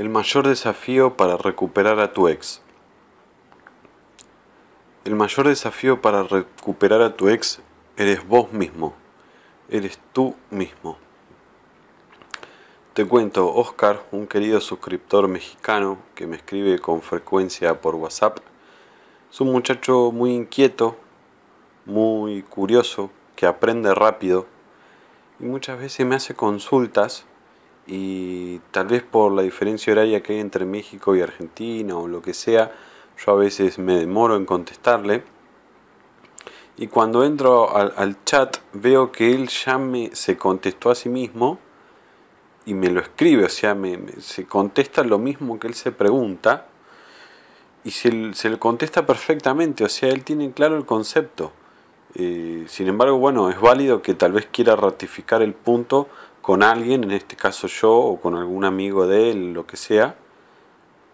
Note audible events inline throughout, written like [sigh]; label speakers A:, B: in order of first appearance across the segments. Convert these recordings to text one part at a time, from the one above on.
A: El mayor desafío para recuperar a tu ex. El mayor desafío para recuperar a tu ex eres vos mismo. Eres tú mismo. Te cuento, Oscar, un querido suscriptor mexicano que me escribe con frecuencia por WhatsApp, es un muchacho muy inquieto, muy curioso, que aprende rápido y muchas veces me hace consultas y tal vez por la diferencia horaria que hay entre México y Argentina o lo que sea, yo a veces me demoro en contestarle. Y cuando entro al, chat veo que él ya me, se contestó a sí mismo y me lo escribe, o sea, me, se contesta lo mismo que él se pregunta y se, se le contesta perfectamente, o sea, él tiene claro el concepto. Eh, sin embargo, bueno, es válido que tal vez quiera ratificar el punto con alguien, en este caso yo o con algún amigo de él, lo que sea,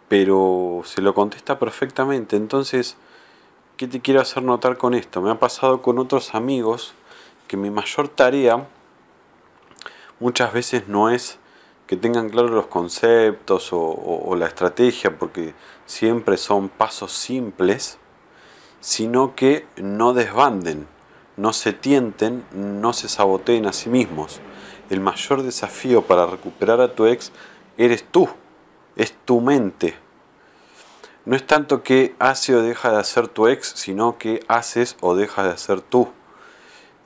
A: pero se lo contesta perfectamente. Entonces, ¿qué te quiero hacer notar con esto? Me ha pasado con otros amigos que mi mayor tarea muchas veces no es que tengan claros los conceptos o, la estrategia, porque siempre son pasos simples, sino que no desbanden, no se tienten, no se saboteen a sí mismos el mayor desafío para recuperar a tu ex eres tú, es tu mente. No es tanto que hace o deja de hacer tu ex, sino que haces o dejas de hacer tú.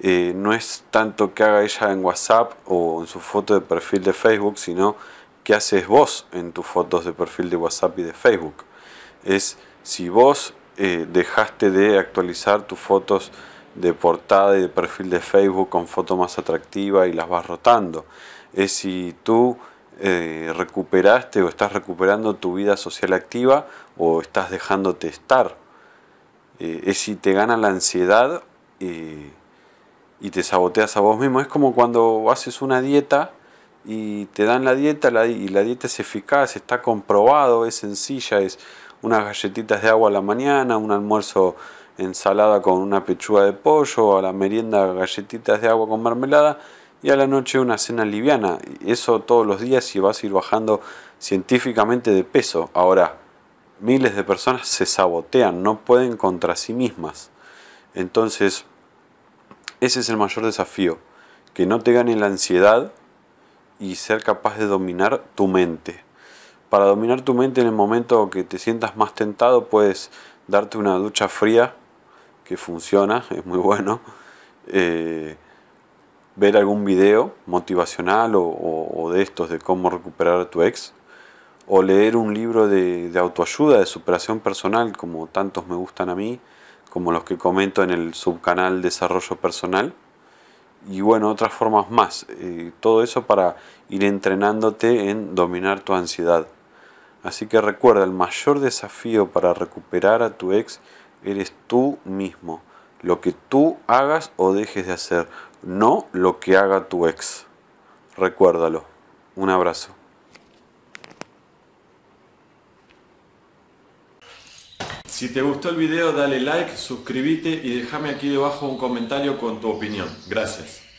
A: Eh, no es tanto que haga ella en WhatsApp o en su foto de perfil de Facebook, sino que haces vos en tus fotos de perfil de WhatsApp y de Facebook. Es si vos eh, dejaste de actualizar tus fotos de portada y de perfil de Facebook con foto más atractiva y las vas rotando. Es si tú eh, recuperaste o estás recuperando tu vida social activa o estás dejándote estar. Eh, es si te gana la ansiedad eh, y te saboteas a vos mismo. Es como cuando haces una dieta y te dan la dieta y la dieta es eficaz, está comprobado, es sencilla, es unas galletitas de agua a la mañana, un almuerzo ensalada con una pechuga de pollo, a la merienda galletitas de agua con mermelada y a la noche una cena liviana. Eso todos los días y vas a ir bajando científicamente de peso. Ahora, miles de personas se sabotean, no pueden contra sí mismas. Entonces, ese es el mayor desafío, que no te gane la ansiedad y ser capaz de dominar tu mente. Para dominar tu mente en el momento que te sientas más tentado, puedes darte una ducha fría que funciona, [laughs] es muy bueno. Eh, ver algún video motivacional o, de estos de cómo recuperar a tu ex, o leer un libro de, autoayuda, de superación personal, como tantos me gustan a mí, como los que comento en el subcanal Desarrollo Personal, y bueno, otras formas más. Eh, todo eso para ir entrenándote en dominar tu ansiedad. Así que recuerda, el mayor desafío para recuperar a tu ex eres tú mismo, lo que tú hagas o dejes de hacer, no lo que haga tu ex. Recuérdalo. Un abrazo. Si te gustó el video dale like, suscríbete y déjame aquí debajo un comentario con tu opinión. Gracias.